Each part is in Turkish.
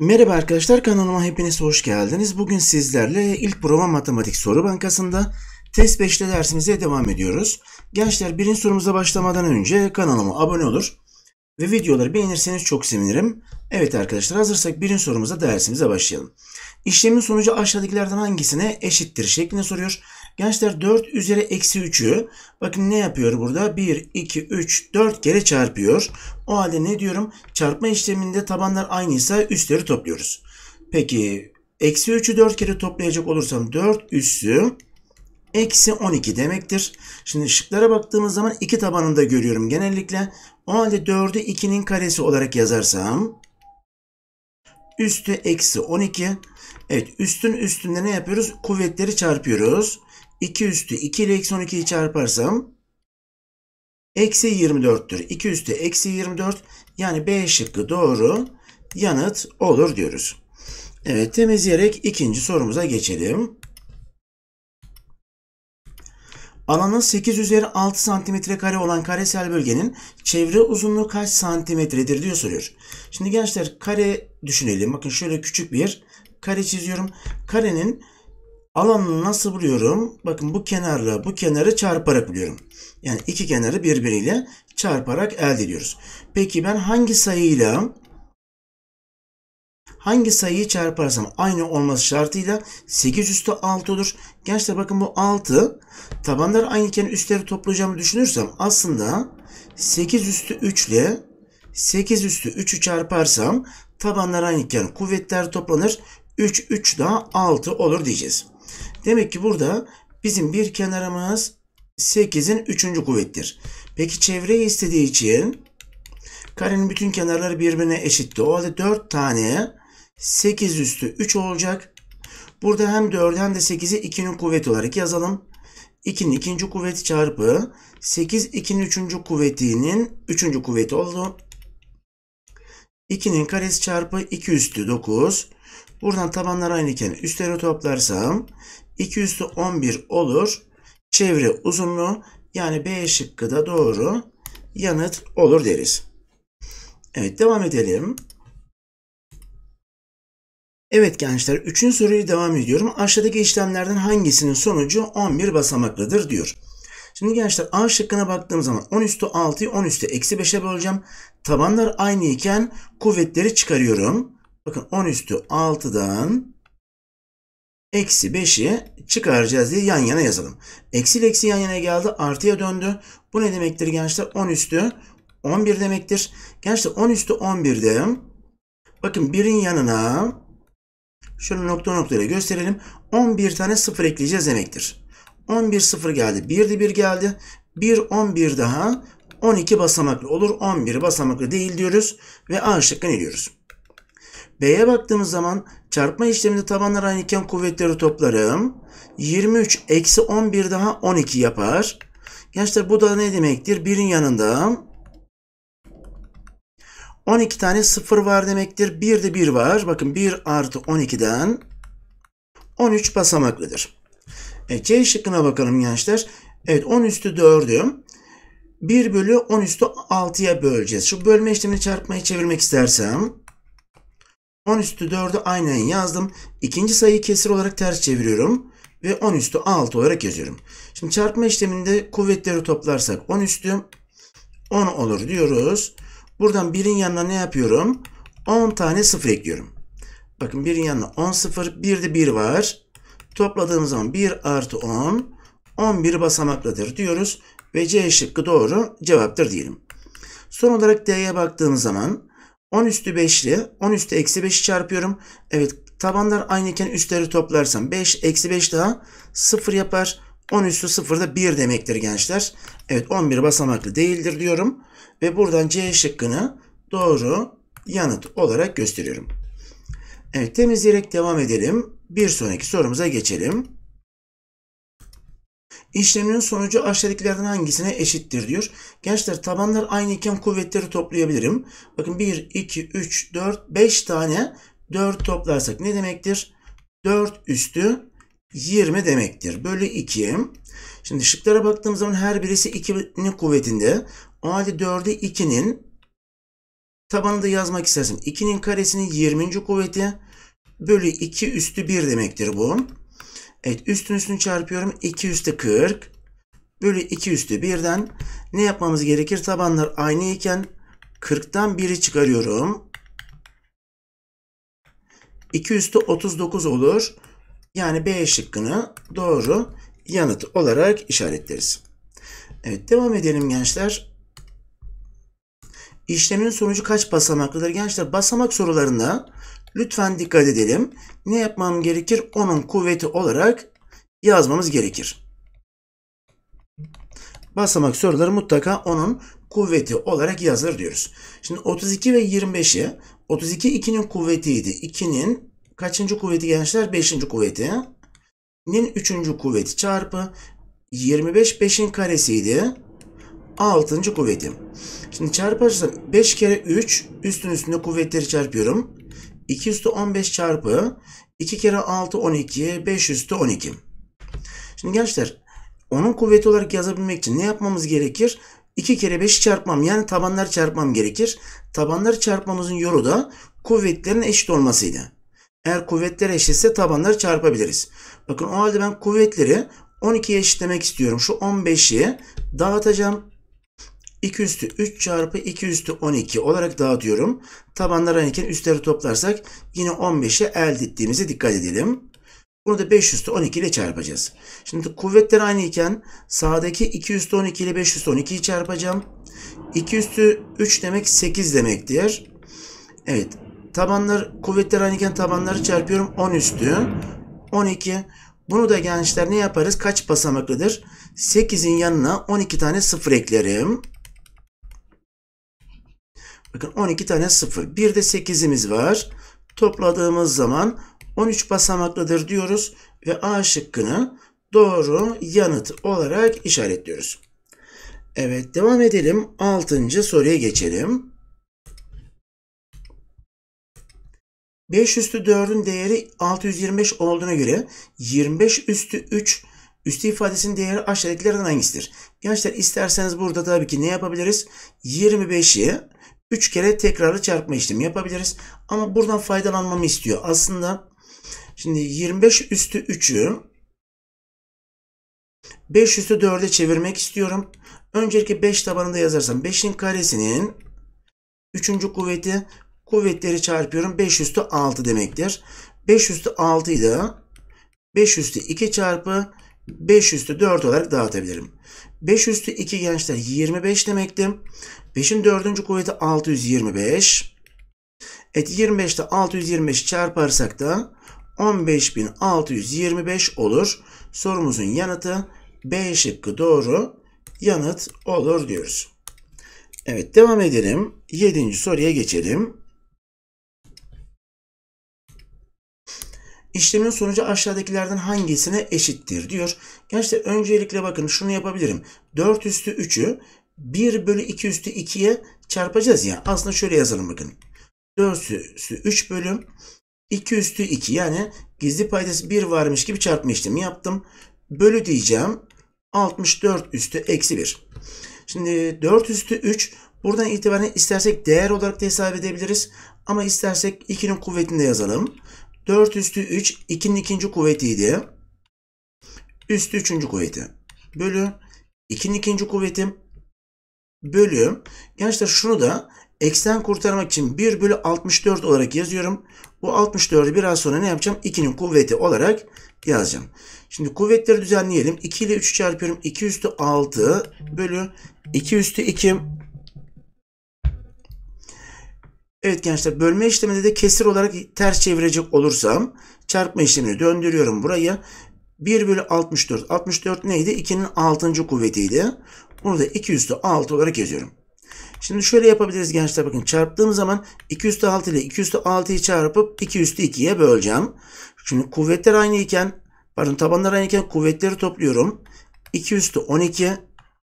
Merhaba arkadaşlar kanalıma hepiniz hoş geldiniz. Bugün sizlerle ilk prova matematik soru bankasında test 5'te dersimize devam ediyoruz. Gençler birinci sorumuza başlamadan önce kanalıma abone olur ve videoları beğenirseniz çok sevinirim. Evet arkadaşlar hazırsak birinci sorumuza dersimize başlayalım. İşlemin sonucu aşağıdakilerden hangisine eşittir şeklinde soruyor. Gençler 4 üzeri eksi 3'ü bakın ne yapıyor burada? 1, 2, 3, 4 kere çarpıyor. O halde ne diyorum? Çarpma işleminde tabanlar aynıysa üstleri topluyoruz. Peki eksi 3'ü 4 kere toplayacak olursam 4 üssü eksi 12 demektir. Şimdi şıklara baktığımız zaman 2 tabanında görüyorum genellikle. O halde 4'ü 2'nin karesi olarak yazarsam üstü eksi 12. Evet üstün üstünde ne yapıyoruz? Kuvvetleri çarpıyoruz. 2 üstü 2 ile eksi 12'yi çarparsam eksi 24'tür. 2 üstü eksi 24 yani B şıkkı doğru yanıt olur diyoruz. Evet temizleyerek ikinci sorumuza geçelim. Alanı 8 üzeri 6 santimetre kare olan karesel bölgenin çevre uzunluğu kaç santimetredir diyor soruyor. Şimdi gençler kare düşünelim. Bakın şöyle küçük bir kare çiziyorum. Karenin Alanını nasıl buluyorum? Bakın bu kenarla bu kenarı çarparak buluyorum. Yani iki kenarı birbiriyle çarparak elde ediyoruz. Peki ben hangi sayıyla hangi sayıyı çarparsam aynı olması şartıyla 8 üstü 6 olur. Gençler bakın bu 6 tabanlar aynıken üstleri toplayacağımı düşünürsem aslında 8 üstü 3 ile 8 üstü 3'ü çarparsam tabanlar aynıken kuvvetler toplanır. 3 3 daha 6 olur diyeceğiz. Demek ki burada bizim bir kenarımız 8'in 3. kuvvettir. Peki çevreyi istediği için karenin bütün kenarları birbirine eşitti. O halde 4 tane 8 üstü 3 olacak. Burada hem 4 hem de 8'i 2'nin kuvveti olarak yazalım. 2'nin 2. kuvveti çarpı 8 2'nin 3. kuvvetinin 3. kuvveti oldu. 2'nin karesi çarpı 2 üstü 9. Buradan tabanlar aynıken iken üstleri toplarsam 2 üstü 11 olur. Çevre uzunluğu yani B şıkkı da doğru yanıt olur deriz. Evet devam edelim. Evet gençler 3. soruyu devam ediyorum. Aşağıdaki işlemlerden hangisinin sonucu 11 basamaklıdır diyor. Şimdi gençler A şıkkına baktığım zaman 10 üstü 6'yı 10 üstü eksi 5'e böleceğim. Tabanlar aynı iken kuvvetleri çıkarıyorum. Bakın 10 üstü 6'dan Eksi 5'i çıkaracağız diye yan yana yazalım. Eksi ile eksi yan yana geldi. Artıya döndü. Bu ne demektir gençler? 10 üstü 11 demektir. Gençler 10 üstü 11'de. Bakın 1'in yanına şöyle nokta noktaya gösterelim. 11 tane 0 ekleyeceğiz demektir. 11 0 geldi. 1 de 1 geldi. 1 11 daha 12 basamaklı olur. 11 basamaklı değil diyoruz ve A şıkkını diyoruz. B'ye baktığımız zaman çarpma işleminde tabanlar aynıken kuvvetleri toplarım. 23 eksi 11 daha 12 yapar. Gençler bu da ne demektir? 1'in yanında 12 tane 0 var demektir. 1 de 1 var. Bakın 1 artı 12'den 13 basamaklıdır. Evet, C şıkkına bakalım gençler. Evet 10 üstü 4'ü 1 bölü 10 üstü 6'ya böleceğiz. Şu bölme işlemini çarpmaya çevirmek istersem 10 üstü 4'ü aynen yazdım. İkinci sayıyı kesir olarak ters çeviriyorum. Ve 10 üstü 6 olarak yazıyorum. Şimdi çarpma işleminde kuvvetleri toplarsak 10 üstü 10 olur diyoruz. Buradan birin yanına ne yapıyorum? 10 tane sıfır ekliyorum. Bakın birin yanına 10 sıfır. Bir de 1 var. Topladığımız zaman 1 artı 10. 11 basamaklıdır diyoruz. Ve C şıkkı doğru cevaptır diyelim. Son olarak D'ye baktığımız zaman 10 üstü 5 10 üstü eksi 5'i çarpıyorum. Evet tabanlar aynıken üstleri toplarsam 5 eksi 5 daha 0 yapar. 10 üstü 0 da 1 demektir gençler. Evet 11 basamaklı değildir diyorum. Ve buradan C şıkkını doğru yanıt olarak gösteriyorum. Evet temizleyerek devam edelim. Bir sonraki sorumuza geçelim. İşleminin sonucu aşağıdakilerden hangisine eşittir diyor. Gençler tabanlar aynı iken kuvvetleri toplayabilirim. Bakın 1, 2, 3, 4, 5 tane 4 toplarsak ne demektir? 4 üstü 20 demektir. Bölü 2. Şimdi şıklara baktığımız zaman her birisi 2'nin kuvvetinde. O halde 4'ü 2'nin da yazmak istersin. 2'nin karesinin 20. kuvveti bölü 2 üstü 1 demektir bu. Evet üstün üstünü çarpıyorum. 2 üstü 40. Bölü 2 üstü 1'den ne yapmamız gerekir? Tabanlar aynı iken 40'tan 1'i çıkarıyorum. 2 üstü 39 olur. Yani B şıkkını doğru yanıt olarak işaretleriz. Evet devam edelim gençler. İşlemin sonucu kaç basamaklıdır? Gençler basamak sorularında Lütfen dikkat edelim. Ne yapmam gerekir? Onun kuvveti olarak yazmamız gerekir. Basamak soruları mutlaka onun kuvveti olarak yazılır diyoruz. Şimdi 32 ve 25'i 32 2'nin kuvvetiydi. 2'nin kaçıncı kuvveti gençler? 5. kuvveti. Nin 3. kuvveti çarpı 25 5'in karesiydi. 6. kuvveti. Şimdi çarparsam 5 kere 3 üstün üstüne kuvvetleri çarpıyorum. 2 üstü 15 çarpı 2 kere 6 12 5 üstü 12. Şimdi gençler onun kuvveti olarak yazabilmek için ne yapmamız gerekir? 2 kere 5 çarpmam yani tabanlar çarpmam gerekir. Tabanlar çarpmamızın yolu da kuvvetlerin eşit olmasıydı. Eğer kuvvetler eşitse tabanları çarpabiliriz. Bakın o halde ben kuvvetleri 12'ye eşitlemek istiyorum. Şu 15'i dağıtacağım. 2 üstü 3 çarpı 2 üstü 12 olarak dağıtıyorum. Tabanlar aynıken üstleri toplarsak yine 15'e elde ettiğimize dikkat edelim. Bunu da 5 üstü 12 ile çarpacağız. Şimdi kuvvetler aynıyken sağdaki 2 üstü 12 ile 5 üstü 12'yi çarpacağım. 2 üstü 3 demek 8 demektir. Evet tabanlar kuvvetler aynıyken tabanları çarpıyorum 10 üstü 12. Bunu da gençler ne yaparız? Kaç basamaklıdır? 8'in yanına 12 tane sıfır eklerim. Bakın 12 tane 0. Bir de 8'imiz var. Topladığımız zaman 13 basamaklıdır diyoruz ve A şıkkını doğru yanıt olarak işaretliyoruz. Evet devam edelim. 6. soruya geçelim. 5 üstü 4'ün değeri 625 olduğuna göre 25 üstü 3 üstü ifadesinin değeri aşağıdakilerden hangisidir? Gençler isterseniz burada tabii ki ne yapabiliriz? 25'i 3 kere tekrarlı çarpma işlemi yapabiliriz. Ama buradan faydalanmamı istiyor. Aslında şimdi 25 üstü 3'ü 5 üstü 4'e çevirmek istiyorum. Öncelikle 5 tabanında yazarsam 5'in karesinin 3. kuvveti kuvvetleri çarpıyorum. 5 üstü 6 demektir. 5 üstü 6 ile 5 üstü 2 çarpı 5 üstü 4 olarak dağıtabilirim. 5 üstü 2 gençler 25 demekti. 5'in 4. kuvveti 625. Et 25'te 625 çarparsak da 15625 olur. Sorumuzun yanıtı B şıkkı doğru yanıt olur diyoruz. Evet devam edelim. 7. soruya geçelim. İşlemin sonucu aşağıdakilerden hangisine eşittir diyor. Gerçi öncelikle bakın şunu yapabilirim. 4 üstü 3'ü 1 bölü 2 üstü 2'ye çarpacağız ya. Aslında şöyle yazalım bakın. 4 üstü 3 bölü 2 üstü 2 yani gizli paydası 1 varmış gibi çarpma işlemi yaptım. Bölü diyeceğim 64 üstü eksi 1. Şimdi 4 üstü 3 buradan itibaren istersek değer olarak da hesap edebiliriz. Ama istersek 2'nin kuvvetini de yazalım. 4 üstü 3 2'nin ikinci kuvvetiydi. Üstü üçüncü kuvveti. Bölü 2'nin ikinci kuvveti bölü. Gençler şunu da eksen kurtarmak için 1 bölü 64 olarak yazıyorum. Bu 64'ü biraz sonra ne yapacağım? 2'nin kuvveti olarak yazacağım. Şimdi kuvvetleri düzenleyelim. 2 ile 3 çarpıyorum. 2 üstü 6 bölü 2 üstü 2 Evet gençler bölme işleminde de kesir olarak ters çevirecek olursam çarpma işlemini döndürüyorum buraya. 1 bölü 64. 64 neydi? 2'nin 6. kuvvetiydi. Bunu da 2 üstü 6 olarak yazıyorum. Şimdi şöyle yapabiliriz gençler bakın çarptığım zaman 2 üstü 6 ile 2 üstü 6'yı çarpıp 2 üstü 2'ye böleceğim. Şimdi kuvvetler aynı iken pardon tabanlar aynı iken kuvvetleri topluyorum. 2 üstü 12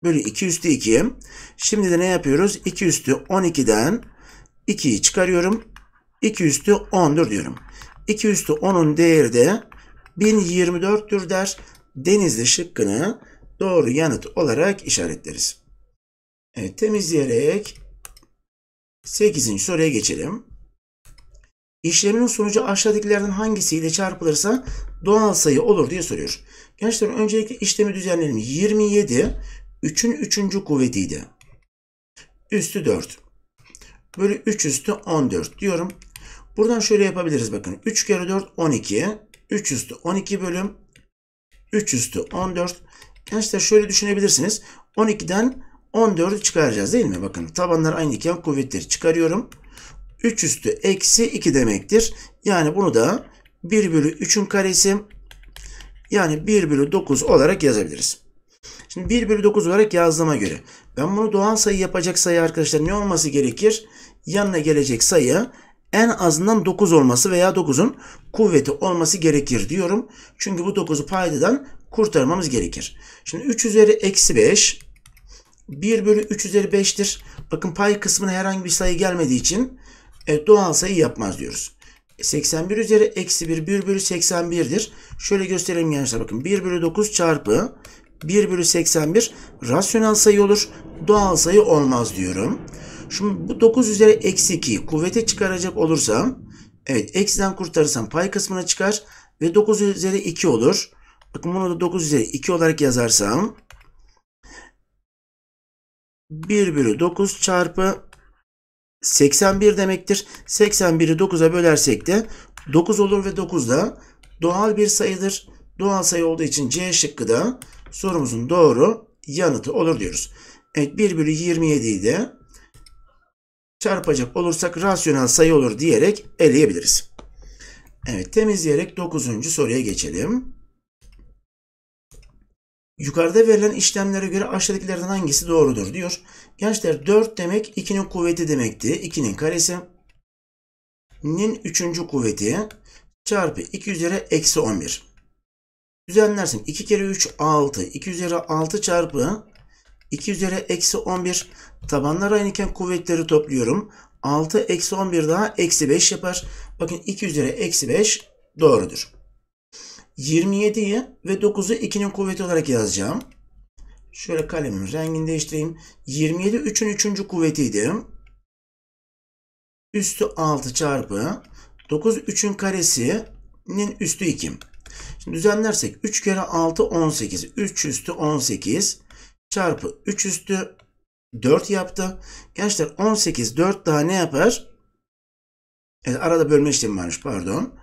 bölü 2 üstü 2. Şimdi de ne yapıyoruz? 2 üstü 12'den 2'yi çıkarıyorum. 2 üstü 10'dur diyorum. 2 üstü 10'un değeri de 1024'tür der. Denizli şıkkını doğru yanıt olarak işaretleriz. Evet, temizleyerek 8. soruya geçelim. İşlemin sonucu aşağıdakilerden hangisiyle çarpılırsa doğal sayı olur diye soruyor. Gençler öncelikle işlemi düzenleyelim. 27 3'ün 3. kuvvetiydi. Üstü 4 bölü 3 üstü 14 diyorum. Buradan şöyle yapabiliriz bakın. 3 kere 4 12. 3 üstü 12 bölüm 3 üstü 14. Gençler şöyle düşünebilirsiniz. 12'den 14 çıkaracağız değil mi? Bakın tabanlar aynı iken kuvvetleri çıkarıyorum. 3 üstü eksi 2 demektir. Yani bunu da 1 bölü 3'ün karesi yani 1 bölü 9 olarak yazabiliriz. Şimdi 1 bölü 9 olarak yazdığıma göre ben bunu doğal sayı yapacak sayı arkadaşlar ne olması gerekir? Yanına gelecek sayı en azından 9 olması veya 9'un kuvveti olması gerekir diyorum. Çünkü bu 9'u paydadan kurtarmamız gerekir. Şimdi 3 üzeri eksi 5 1 bölü 3 üzeri 5'tir. Bakın pay kısmına herhangi bir sayı gelmediği için e, doğal sayı yapmaz diyoruz. 81 e, üzeri eksi 1 1 bölü 81'dir. Şöyle gösterelim gençler bakın 1 bölü 9 çarpı 1 bölü 81 rasyonel sayı olur. Doğal sayı olmaz diyorum. Şimdi bu 9 üzeri eksi 2'yi kuvvete çıkaracak olursam evet eksiden kurtarırsam pay kısmına çıkar ve 9 üzeri 2 olur. Bakın bunu da 9 üzeri 2 olarak yazarsam 1 bölü 9 çarpı 81 demektir. 81'i 9'a bölersek de 9 olur ve 9 da doğal bir sayıdır. Doğal sayı olduğu için C şıkkı da sorumuzun doğru yanıtı olur diyoruz. Evet 1 bölü 27'yi de çarpacak olursak rasyonel sayı olur diyerek eleyebiliriz. Evet temizleyerek 9. soruya geçelim. Yukarıda verilen işlemlere göre aşağıdakilerden hangisi doğrudur diyor. Gençler 4 demek 2'nin kuvveti demekti. 2'nin karesi. Nin 3. kuvveti çarpı 2 üzeri eksi 11 düzenlersin. 2 kere 3 6. 2 üzeri 6 çarpı 2 üzeri eksi 11. Tabanlar aynıken kuvvetleri topluyorum. 6 eksi 11 daha eksi 5 yapar. Bakın 2 üzeri eksi 5 doğrudur. 27'yi ve 9'u 2'nin kuvveti olarak yazacağım. Şöyle kalemin rengini değiştireyim. 27 3'ün 3. kuvvetiydi. Üstü 6 çarpı 9 3'ün karesinin üstü 2. Şimdi düzenlersek 3 kere 6 18. 3 üstü 18 çarpı 3 üstü 4 yaptı. Gençler 18 4 daha ne yapar? Evet, arada bölme işlemi varmış pardon.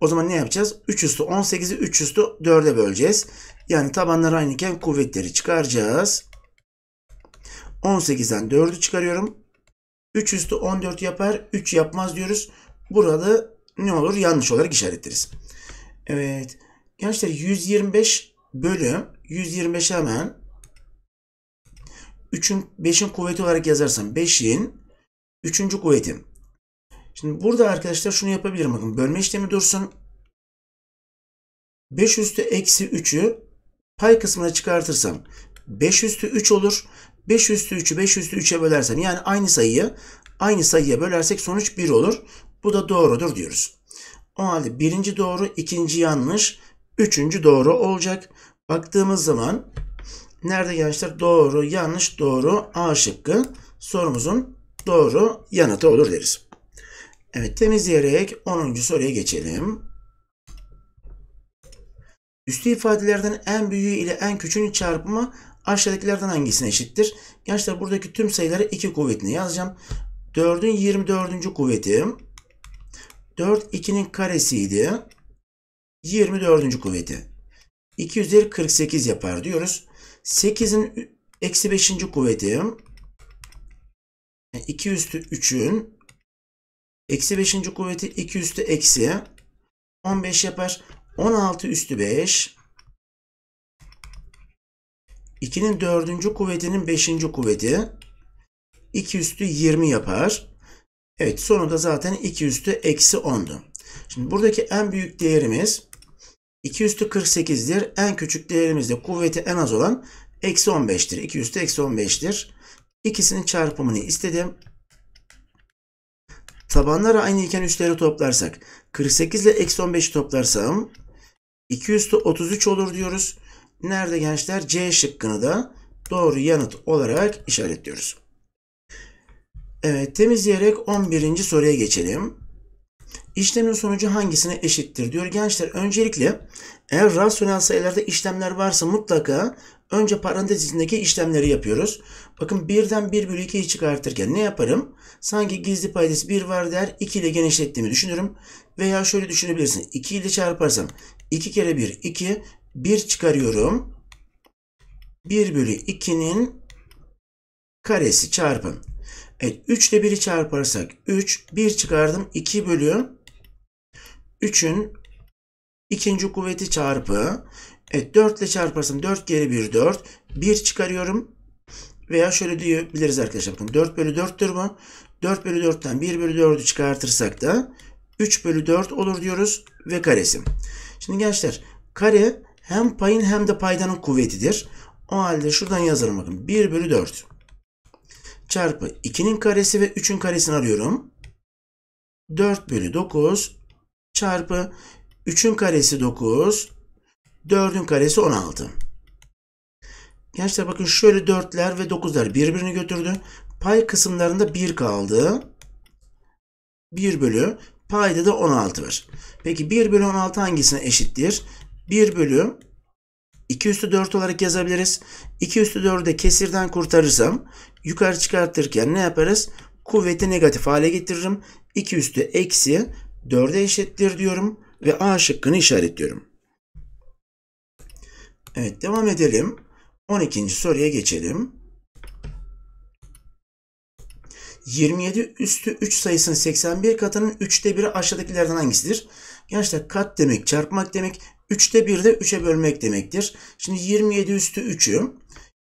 O zaman ne yapacağız? 3 üstü 18'i 3 üstü 4'e böleceğiz. Yani tabanlar aynıken kuvvetleri çıkaracağız. 18'den 4'ü çıkarıyorum. 3 üstü 14 yapar. 3 yapmaz diyoruz. Burada ne olur? Yanlış olarak işaretleriz. Evet. Gençler 125 bölü 125 hemen 3'ün 5'in kuvveti olarak yazarsam 5'in 3. kuvveti. Şimdi burada arkadaşlar şunu yapabilirim. Bakın bölme işlemi dursun. 5 üstü eksi 3'ü pay kısmına çıkartırsam 5 üstü 3 olur. 5 üstü 3'ü 5 üstü 3'e bölersem yani aynı sayıyı aynı sayıya bölersek sonuç 1 olur. Bu da doğrudur diyoruz. O halde birinci doğru, ikinci yanlış, üçüncü doğru olacak. Baktığımız zaman nerede gençler? Doğru, yanlış, doğru. A şıkkı sorumuzun doğru yanıtı olur deriz. Evet temizleyerek 10. soruya geçelim. Üstü ifadelerden en büyüğü ile en küçüğünü çarpımı aşağıdakilerden hangisine eşittir? Gençler buradaki tüm sayıları 2 kuvvetine yazacağım. 4'ün 24. kuvveti 4 2'nin karesiydi. 24. kuvveti. 2 üzeri 48 yapar diyoruz. 8'in eksi 5. kuvveti. 2 üstü 3'ün eksi 5. kuvveti 2 üstü eksi 15 yapar. 16 üstü 5. 2'nin 4. kuvvetinin 5. kuvveti 2 üstü 20 yapar. Evet sonunda zaten 2 üstü eksi 10'du. Şimdi buradaki en büyük değerimiz 2 üstü 48'dir. En küçük değerimiz de kuvveti en az olan eksi 15'tir. 2 üstü eksi 15'tir. İkisinin çarpımını istedim. Tabanlar aynı iken üstleri toplarsak 48 ile eksi 15'i toplarsam 2 üstü 33 olur diyoruz. Nerede gençler? C şıkkını da doğru yanıt olarak işaretliyoruz. Evet temizleyerek 11. soruya geçelim. İşlemin sonucu hangisine eşittir diyor. Gençler öncelikle eğer rasyonel sayılarda işlemler varsa mutlaka önce parantez içindeki işlemleri yapıyoruz. Bakın 1'den 1 bölü 2'yi çıkartırken ne yaparım? Sanki gizli paydası 1 var der 2 ile genişlettiğimi düşünürüm. Veya şöyle düşünebilirsin 2 ile çarparsam 2 kere 1 2 1 çıkarıyorum. 1 bölü 2'nin karesi çarpın. Evet 3 ile 1'i çarparsak 3, 1 çıkardım 2 bölü 3'ün ikinci kuvveti çarpı evet 4 ile çarparsam 4 geri 1 4 1 çıkarıyorum veya şöyle diyebiliriz arkadaşlar bakın 4 bölü 4'tür bu 4 bölü 4'ten 1 bölü 4'ü çıkartırsak da 3 bölü 4 olur diyoruz ve karesi. Şimdi gençler kare hem payın hem de paydanın kuvvetidir. O halde şuradan yazalım bakın 1 bölü 4 çarpı 2'nin karesi ve 3'ün karesini arıyorum. 4 bölü 9 çarpı 3'ün karesi 9, 4'ün karesi 16. Gençler bakın şöyle 4'ler ve 9'lar birbirini götürdü. Pay kısımlarında 1 kaldı. 1 bölü payda da 16 var. Peki 1 bölü 16 hangisine eşittir? 1 bölü 2 üstü 4 olarak yazabiliriz. 2 üstü 4'ü de kesirden kurtarırsam yukarı çıkartırken ne yaparız? Kuvveti negatif hale getiririm. 2 üstü eksi 4'e eşittir diyorum ve A şıkkını işaretliyorum. Evet devam edelim. 12. soruya geçelim. 27 üstü 3 sayısının 81 katının 3'te 1'i aşağıdakilerden hangisidir? Gençler kat demek çarpmak demek. 3'te 1 de 3'e bölmek demektir. Şimdi 27 üstü 3'ü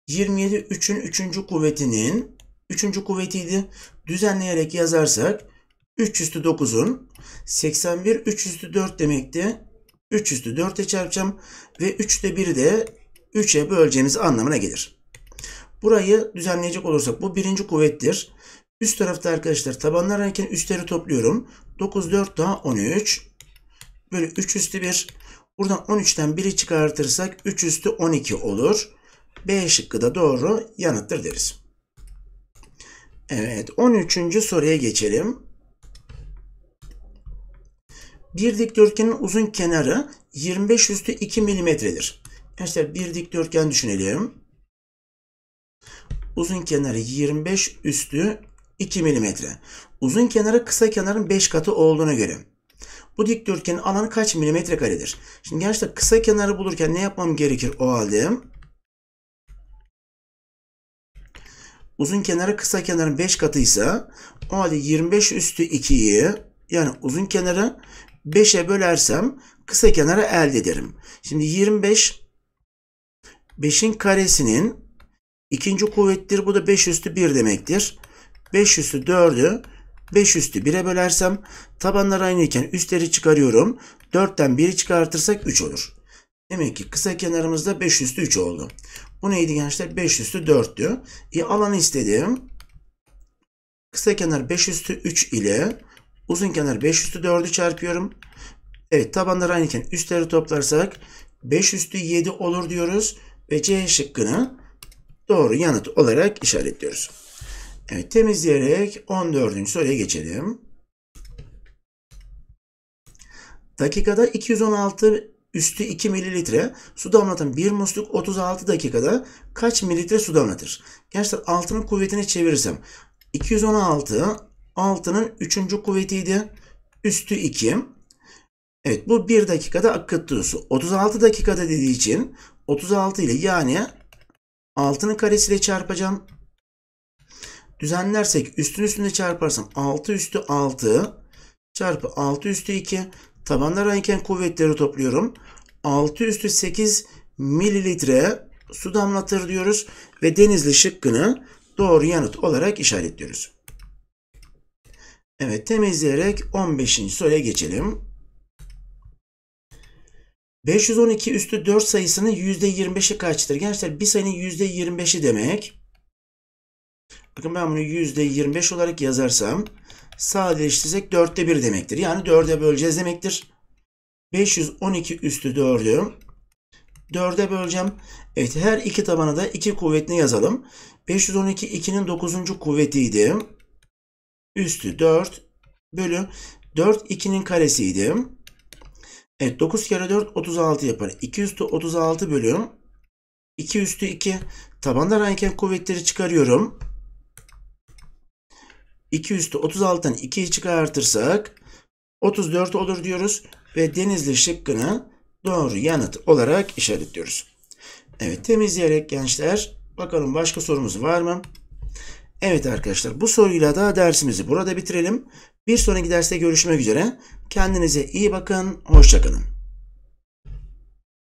27 3'ün 3. kuvvetinin 3. kuvvetiydi. Düzenleyerek yazarsak 3 üstü 9'un 81 3 üstü 4 demekti. 3 üstü 4'e çarpacağım ve 3'te 1'i de 3'e böleceğimiz anlamına gelir. Burayı düzenleyecek olursak bu birinci kuvvettir. Üst tarafta arkadaşlar tabanlar arayken üstleri topluyorum. 9 4 daha 13 böyle 3 üstü 1. Buradan 13'ten 1'i çıkartırsak 3 üstü 12 olur. B şıkkı da doğru yanıttır deriz. Evet 13. soruya geçelim. Bir dikdörtgenin uzun kenarı 25 üstü 2 milimetredir. Gençler bir dikdörtgen düşünelim. Uzun kenarı 25 üstü 2 milimetre. Uzun kenarı kısa kenarın 5 katı olduğuna göre. Bu dikdörtgenin alanı kaç milimetre karedir? Şimdi gençler kısa kenarı bulurken ne yapmam gerekir o halde? Uzun kenarı kısa kenarın 5 katı ise o halde 25 üstü 2'yi yani uzun kenarı 5'e bölersem kısa kenarı elde ederim. Şimdi 25 5'in karesinin ikinci kuvvettir. Bu da 5 üstü 1 demektir. 5 üstü 4'ü 5 üstü 1'e bölersem tabanlar aynıyken üstleri çıkarıyorum. 4'ten 1'i çıkartırsak 3 olur. Demek ki kısa kenarımızda 5 üstü 3 oldu. Bu neydi gençler? 5 üstü 4'tü. E, alanı istedim. Kısa kenar 5 üstü 3 ile uzun kenar 5 üstü 4'ü çarpıyorum. Evet tabanlar aynıken üstleri toplarsak 5 üstü 7 olur diyoruz. Ve C şıkkını doğru yanıt olarak işaretliyoruz. Evet temizleyerek 14. soruya geçelim. Dakikada 216 üstü 2 mililitre su damlatan bir musluk 36 dakikada kaç mililitre su damlatır? Gençler altının kuvvetini çevirirsem 216 altının 3. kuvvetiydi. Üstü 2. Evet bu 1 dakikada akıttığı su. 36 dakikada dediği için 36 ile yani altının karesiyle çarpacağım. Düzenlersek üstün üstünde çarparsam 6 üstü 6 çarpı 6 üstü 2 tabanlar ayken kuvvetleri topluyorum. 6 üstü 8 mililitre su damlatır diyoruz ve denizli şıkkını doğru yanıt olarak işaretliyoruz. Evet temizleyerek 15. soruya geçelim. 512 üstü 4 sayısının %25'i kaçtır? Gençler bir sayının %25'i demek. Bakın ben bunu %25 olarak yazarsam sadeleştirsek 4'te 1 demektir. Yani 4'e böleceğiz demektir. 512 üstü 4'ü 4'e böleceğim. Evet her iki tabana da 2 kuvvetini yazalım. 512 2'nin 9. kuvvetiydi. Üstü 4 bölü 4 2'nin karesiydi. Evet 9 kere 4 36 yapar. 2 üstü 36 bölü 2 üstü 2 tabanlar aynıken kuvvetleri çıkarıyorum. 2 üstü 36'nın 2'yi çıkartırsak 34 olur diyoruz ve denizli şıkkını doğru yanıt olarak işaretliyoruz. Evet temizleyerek gençler bakalım başka sorumuz var mı? Evet arkadaşlar bu soruyla da dersimizi burada bitirelim. Bir sonraki derste görüşmek üzere. Kendinize iyi bakın. Hoşçakalın.